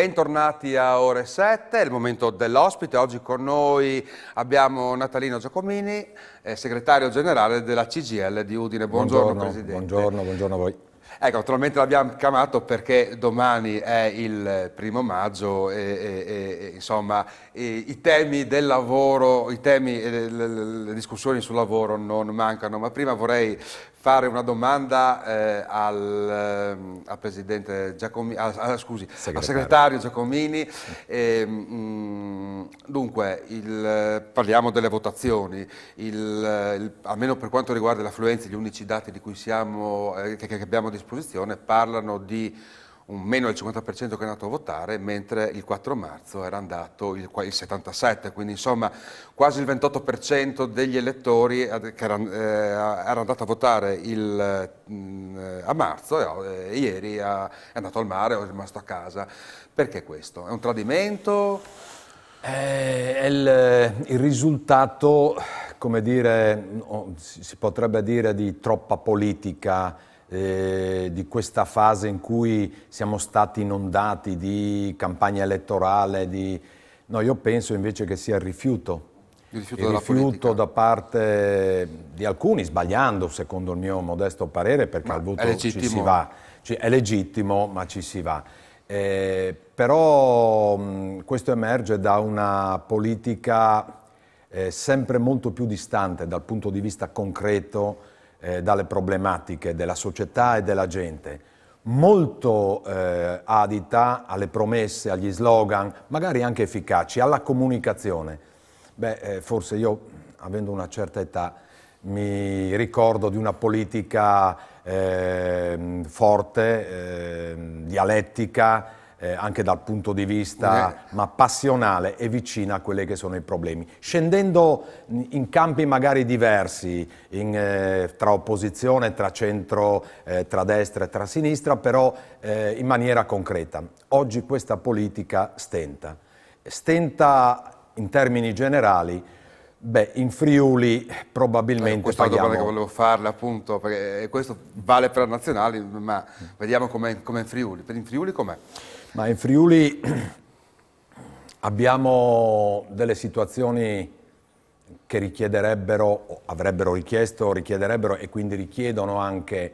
Bentornati a ore 7, è il momento dell'ospite. Oggi con noi abbiamo Natalino Giacomini, eh, segretario generale della CGL di Udine. Buongiorno, buongiorno Presidente. Buongiorno, buongiorno a voi. Ecco, naturalmente l'abbiamo chiamato perché domani è il primo maggio e, e, e insomma i, i, temi del lavoro, i temi, eh, le, le, le, discussioni sul lavoro non mancano, ma prima vorrei fare una domanda eh, al, eh, al, Presidente Giacomini, al, scusi, segretario. al Segretario Giacomini. E, ehm, mh, mm, dunque, il, parliamo delle votazioni, il, il, almeno per quanto riguarda l'affluenza, gli unici dati di cui siamo, eh, che, che abbiamo discusso, disposizione parlano di un meno del 50% che è andato a votare, mentre il 4 marzo era andato il, il 77%, quindi insomma quasi il 28% degli elettori che era, eh, era andato a votare il, mh, mm, a marzo e eh, ieri ha, è andato al mare o è rimasto a casa. Perché questo? È un tradimento? È il, il risultato, come dire, si potrebbe dire di troppa politica eh, di questa fase in cui siamo stati inondati di campagna elettorale, di... no, io penso invece che sia il rifiuto. Il rifiuto, il rifiuto da parte di alcuni, sbagliando secondo il mio modesto parere, perché al voto ci si va. Cioè, è legittimo, ma ci si va. Eh, però mh, questo emerge da una politica eh, sempre molto più distante dal punto di vista concreto eh, dalle problematiche della società e della gente, molto eh, adita alle promesse, agli slogan, magari anche efficaci, alla comunicazione. Beh, eh, forse io, avendo una certa età, mi ricordo di una politica ehm, forte, ehm, dialettica, eh, anche dal punto di vista eh. ma passionale e vicina a quelli che sono i problemi. Scendendo in campi magari diversi, in, eh, tra opposizione, tra centro, eh, tra destra e tra sinistra, però eh, in maniera concreta. Oggi questa politica stenta. Stenta in termini generali, Beh, in Friuli probabilmente eh, Questa paghiamo... domanda che volevo farle, appunto, perché eh, questo vale per la nazionale, ma vediamo come in Friuli. Per in Friuli com'è? Ma in Friuli abbiamo delle situazioni che richiederebbero, avrebbero richiesto, richiederebbero e quindi richiedono anche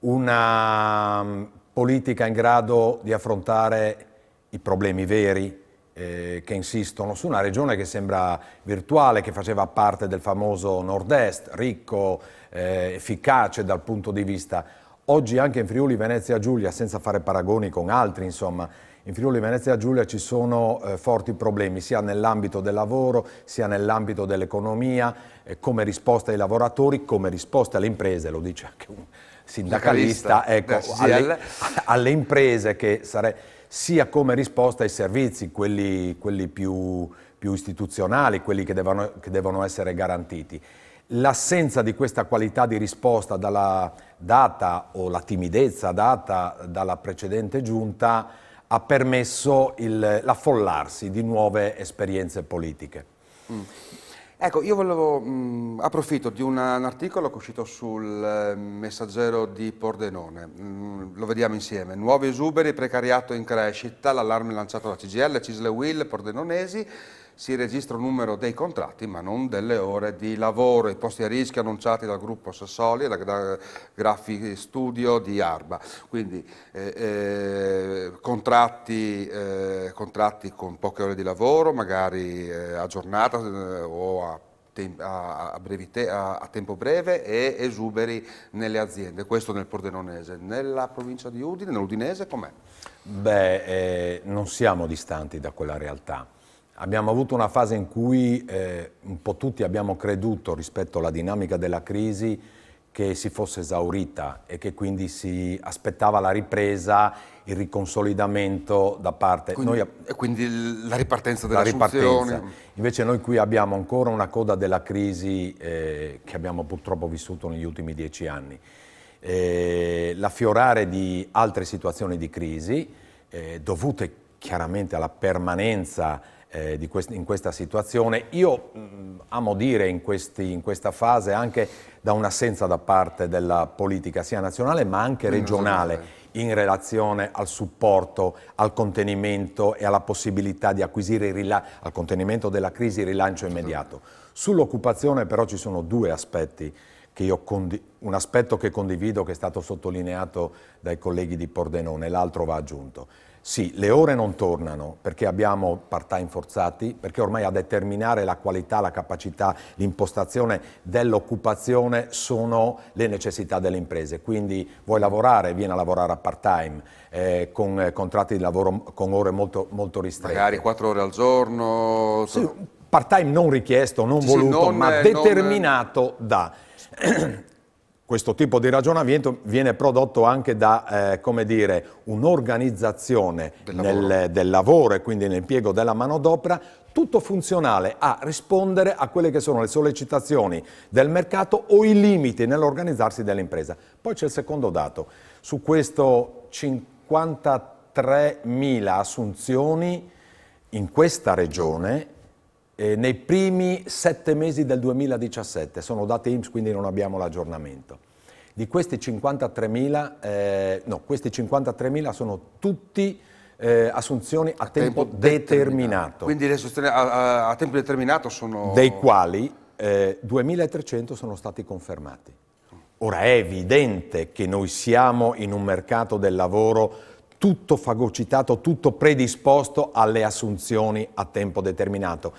una mm, politica in grado di affrontare i problemi veri eh, che insistono su una regione che sembra virtuale, che faceva parte del famoso nord-est, ricco, eh, efficace dal punto di vista Oggi anche in Friuli Venezia Giulia, senza fare paragoni con altri, insomma, in Friuli Venezia Giulia ci sono eh, forti problemi sia nell'ambito del lavoro, sia nell'ambito dell'economia, eh, come risposta ai lavoratori, come risposta alle imprese, lo dice anche un sindacalista, ecco, alle, alle, imprese che sare, sia come risposta ai servizi, quelli, quelli più, più, istituzionali, quelli che devono, che devono essere garantiti. L'assenza di questa qualità di risposta dalla data o la timidezza data dalla precedente giunta ha permesso il, l'affollarsi di nuove esperienze politiche. Mm. Ecco, io volevo, mh, mm, approfitto di una, un articolo che è uscito sul eh, messaggero di Pordenone, mh, mm, lo vediamo insieme, nuovi esuberi, precariato in crescita, l'allarme lanciato da CGL, Cisle Will, Pordenonesi, si registra un numero dei contratti ma non delle ore di lavoro, i posti a rischio annunciati dal gruppo Sassoli e da Graffi Studio di Arba, quindi eh, eh, contratti, eh, contratti, con poche ore di lavoro, magari eh, a giornata eh, o a a, brevite, a, tempo breve e esuberi nelle aziende, questo nel Pordenonese. Nella provincia di Udine, nell'Udinese com'è? Beh, eh, non siamo distanti da quella realtà abbiamo avuto una fase in cui eh, un po' tutti abbiamo creduto rispetto alla dinamica della crisi che si fosse esaurita e che quindi si aspettava la ripresa, il riconsolidamento da parte... Quindi, noi, e quindi la ripartenza della ripartenza. Invece noi qui abbiamo ancora una coda della crisi eh, che abbiamo purtroppo vissuto negli ultimi dieci anni. Eh, l'affiorare di altre situazioni di crisi eh, dovute chiaramente alla permanenza eh, quest in questa situazione. Io mh, mm, amo dire in, questi, in, questa fase anche da un'assenza da parte della politica sia nazionale ma anche mm, regionale in relazione al supporto, al contenimento e alla possibilità di acquisire al contenimento della crisi il rilancio certo. immediato. Sull'occupazione però ci sono due aspetti un aspetto che condivido che è stato sottolineato dai colleghi di Pordenone, l'altro va aggiunto. Sì, le ore non tornano perché abbiamo part-time forzati, perché ormai a determinare la qualità, la capacità, l'impostazione dell'occupazione sono le necessità delle imprese. Quindi vuoi lavorare, vieni a lavorare a part-time eh, con eh, contratti di lavoro con ore molto, molto ristrette. Magari quattro ore al giorno. Sì, part-time non richiesto, non sì, voluto, sì, non, ma eh, determinato non... da... questo tipo di ragionamento viene prodotto anche da eh, dire, un'organizzazione del lavoro. Nel, del lavoro e quindi nell'impiego della manodopera tutto funzionale a rispondere a quelle che sono le sollecitazioni del mercato o i limiti nell'organizzarsi dell'impresa. Poi c'è il secondo dato, su questo 53.000 assunzioni in questa regione eh, nei primi sette mesi del 2017, sono date IMSS quindi non abbiamo l'aggiornamento. Di questi 53.000, eh, no, questi 53.000 sono tutti eh, assunzioni a, a tempo, tempo, determinato. determinato. Quindi le a, a, tempo determinato sono... Dei quali 2.300 eh, sono stati confermati. Ora è evidente che noi siamo in un mercato del lavoro tutto fagocitato, tutto predisposto alle assunzioni a tempo determinato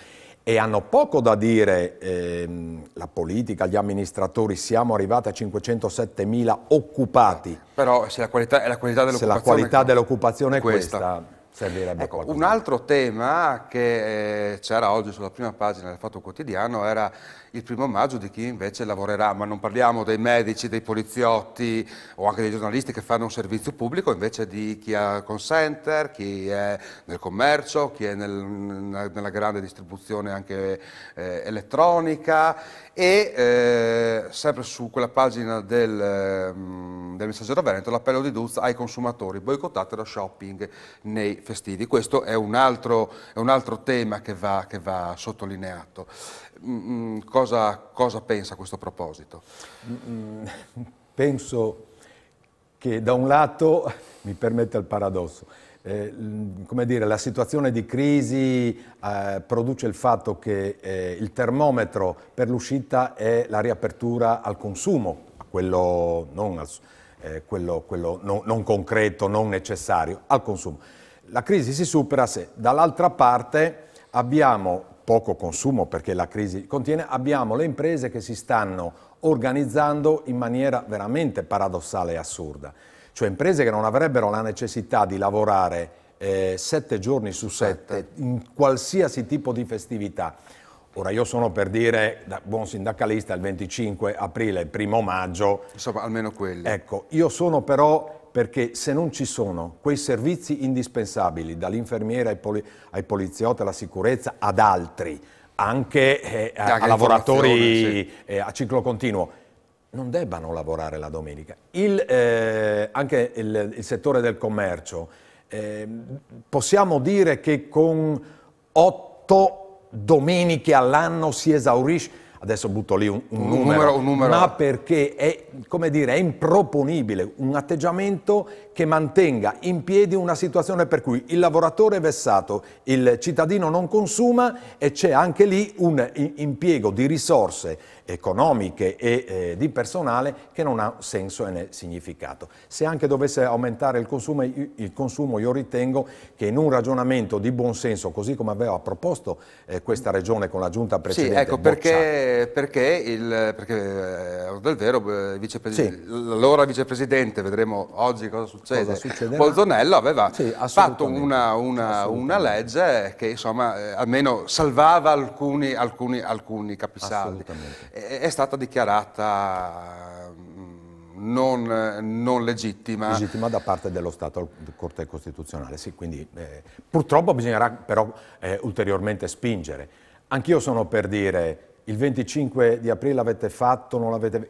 e hanno poco da dire eh, la politica, gli amministratori, siamo arrivati a 507 mila occupati. Però se la qualità, è la qualità dell'occupazione, se la qualità dell'occupazione è questa, questa servirebbe Ecco, un altro tema che eh, c'era oggi sulla prima pagina del Fatto Quotidiano era il primo maggio di chi invece lavorerà, ma non parliamo dei medici, dei poliziotti o anche dei giornalisti che fanno un servizio pubblico, invece di chi ha call center, chi è nel commercio, chi è nel, nella grande distribuzione anche eh, elettronica e eh, sempre su quella pagina del... Mh, ehm, del Messaggero Veneto l'appello di Duz ai consumatori, boicottate lo shopping nei festivi. Questo è un altro, è un altro tema che va, che va sottolineato. Mm, mm, cosa, cosa, pensa a questo proposito? Mm, penso che da un lato, mi permette il paradosso, eh, come dire, la situazione di crisi eh, produce il fatto che eh, il termometro per l'uscita è la riapertura al consumo, a quello non al, eh, quello, quello no, non concreto, non necessario, al consumo. La crisi si supera se dall'altra parte abbiamo poco consumo perché la crisi contiene, abbiamo le imprese che si stanno organizzando in maniera veramente paradossale e assurda, cioè imprese che non avrebbero la necessità di lavorare eh, sette giorni su sette in qualsiasi tipo di festività Ora io sono per dire, da buon sindacalista, il 25 aprile, il primo maggio. Insomma, almeno quelli. Ecco, io sono però perché se non ci sono quei servizi indispensabili, dall'infermiera ai, poli ai, poliziotti, alla sicurezza, ad altri, anche eh, a, lavoratori sì. eh, a ciclo continuo, non debbano lavorare la domenica. Il, eh, anche il, il, settore del commercio, ehm, possiamo dire che con otto domeniche all'anno si esaurisce adesso butto lì un, un, un numero, numero, un numero, ma perché è, come dire, è improponibile un atteggiamento che mantenga in piedi una situazione per cui il lavoratore è vessato, il cittadino non consuma e c'è anche lì un impiego di risorse economiche e eh, di personale che non ha senso e né significato. Se anche dovesse aumentare il consumo, il consumo io ritengo che in un ragionamento di buon senso, così come aveva proposto eh, questa regione con la giunta precedente, sì, ecco perché perché, perché, il, perché eh, del vero, eh, vicepresidente, sì. l'allora vicepresidente, vedremo oggi cosa succede, cosa Bolzonello aveva sì, fatto una, una, una, legge che insomma eh, almeno salvava alcuni, alcuni, alcuni capisaldi. È, è, stata dichiarata mm, non, non, legittima. Legittima da parte dello Stato alla Corte Costituzionale, sì, quindi eh, purtroppo bisognerà però eh, ulteriormente spingere. Anch'io sono per dire il 25 di aprile l'avete fatto,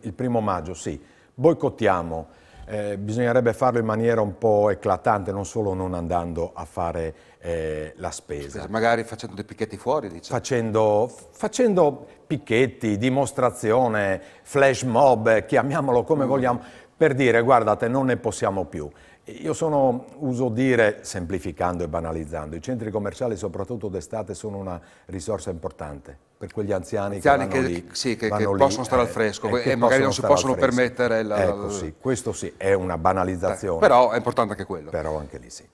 il primo maggio, sì, boicottiamo. Eh, bisognerebbe farlo in maniera un po' eclatante, non solo non andando a fare eh, la spesa. Spesa, Magari facendo dei picchetti fuori, diciamo. Facendo, facendo picchetti, dimostrazione, flash mob, eh, chiamiamolo come mm. vogliamo, per dire guardate non ne possiamo più. Io sono, uso dire, semplificando e banalizzando, i centri commerciali soprattutto d'estate sono una risorsa importante per quegli anziani, anziani che, che, lì, sì, che, che lì, possono stare al eh, fresco e, magari non si possono permettere la, ecco, sì, questo sì, è una banalizzazione. Eh, però è importante anche quello. Però anche lì sì.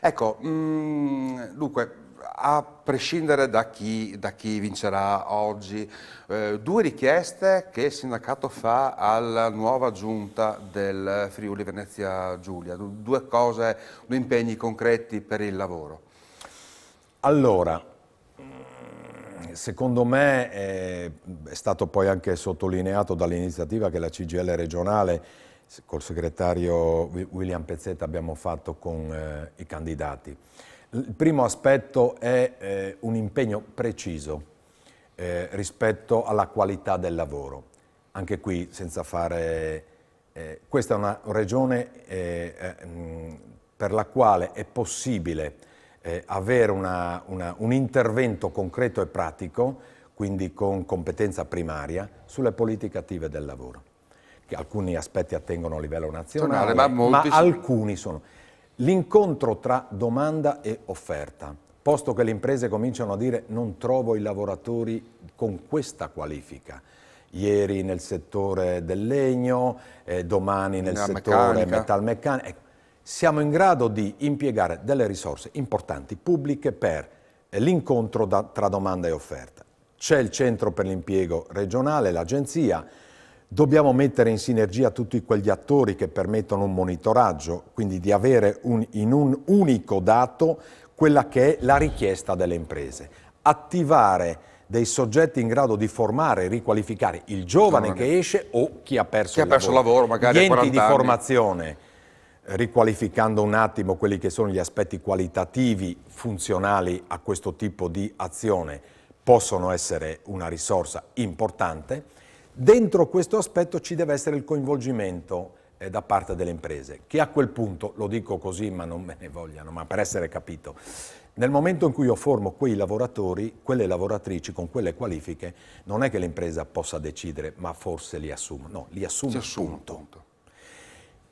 Ecco, mh, mm, dunque a prescindere da chi, da chi vincerà oggi, eh, due richieste che il sindacato fa alla nuova giunta del Friuli Venezia Giulia, due cose, due impegni concreti per il lavoro. Allora, secondo me eh, è stato poi anche sottolineato dall'iniziativa che la CGL regionale col segretario William Pezzetta abbiamo fatto con eh, i candidati. Il primo aspetto è eh, un impegno preciso eh, rispetto alla qualità del lavoro. Anche qui, senza fare... Eh, questa è una regione eh, eh, mm, per la quale è possibile eh, avere una, una, un intervento concreto e pratico, quindi con competenza primaria, sulle politiche attive del lavoro. Che alcuni aspetti attengono a livello nazionale, ma, ma alcuni sono... L'incontro tra domanda e offerta, posto che le imprese cominciano a dire non trovo i lavoratori con questa qualifica, ieri nel settore del legno, eh, domani nel La settore metalmeccanico. Ecco, siamo in grado di impiegare delle risorse importanti pubbliche per l'incontro tra domanda e offerta. C'è il centro per l'impiego regionale, l'agenzia, Dobbiamo mettere in sinergia tutti quegli attori che permettono un monitoraggio, quindi di avere un, in un unico dato quella che è la richiesta delle imprese. Attivare dei soggetti in grado di formare e riqualificare il giovane che esce o chi ha perso, chi il, ha perso lavoro. lavoro magari gli enti di anni. formazione, riqualificando un attimo quelli che sono gli aspetti qualitativi funzionali a questo tipo di azione, possono essere una risorsa importante Dentro questo aspetto ci deve essere il coinvolgimento eh, da parte delle imprese, che a quel punto, lo dico così ma non me ne vogliano, ma per essere capito, nel momento in cui io formo quei lavoratori, quelle lavoratrici con quelle qualifiche, non è che l'impresa possa decidere, ma forse li assumo. No, li assumo. Si assume, punto.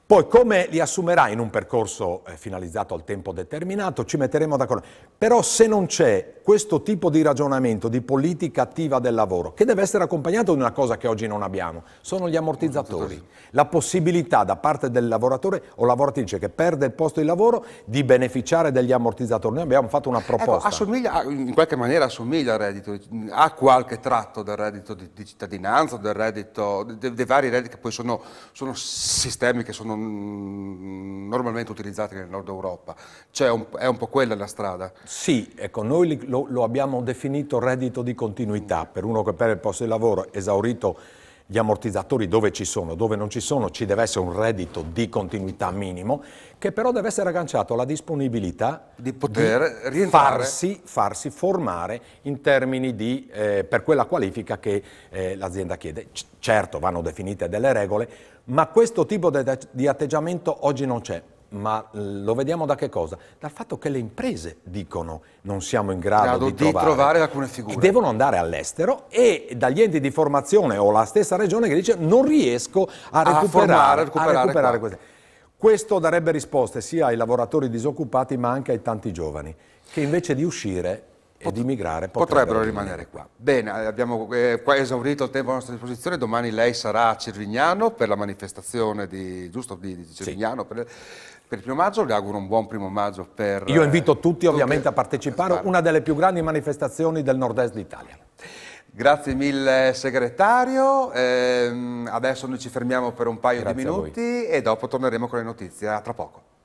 Poi come li assumerà in un percorso eh, finalizzato al tempo determinato ci metteremo d'accordo. Però se non c'è questo tipo di ragionamento di politica attiva del lavoro, che deve essere accompagnato di una cosa che oggi non abbiamo, sono gli ammortizzatori. Mm, La possibilità da parte del lavoratore o lavoratrice che perde il posto di lavoro di beneficiare degli ammortizzatori. Noi abbiamo fatto una ecco, proposta. Ecco, in qualche maniera assomiglia al reddito, ha qualche tratto del reddito di, cittadinanza, del reddito, dei, dei vari redditi che poi sono, sono sistemi che sono non, normalmente utilizzati nel nord Europa. Cioè un, è un po' quella la strada? Sì, ecco, noi lo, lo abbiamo definito reddito di continuità per uno che perde il posto di lavoro esaurito gli ammortizzatori dove ci sono, dove non ci sono ci deve essere un reddito di continuità minimo che però deve essere agganciato alla disponibilità di poter di farsi, farsi, formare in termini di, eh, per quella qualifica che eh, l'azienda chiede. C certo vanno definite delle regole, ma questo tipo di atteggiamento oggi non c'è ma eh, lo vediamo da che cosa? Dal fatto che le imprese dicono non siamo in grado, grado di, di trovare, trovare alcune figure. Devono andare all'estero e dagli enti di formazione o la stessa regione che dice non riesco a, a recuperare, formare, recuperare, recuperare queste. Questo darebbe risposte sia ai lavoratori disoccupati ma anche ai tanti giovani che invece di uscire Pot- ed immigrare potrebbero, potrebbero rimanere qua. Bene, eh, abbiamo eh, qua esaurito il tempo a nostra disposizione, domani lei sarà a Cervignano per la manifestazione di, giusto, di, di Cervignano. Sì. Per, per il primo maggio, le auguro un buon primo maggio per... Io invito eh, tutti, tutti ovviamente a partecipare a una delle più grandi manifestazioni del nord-est d'Italia. Grazie mille segretario, eh, adesso noi ci fermiamo per un paio Grazie di minuti e dopo torneremo con le notizie, a tra poco.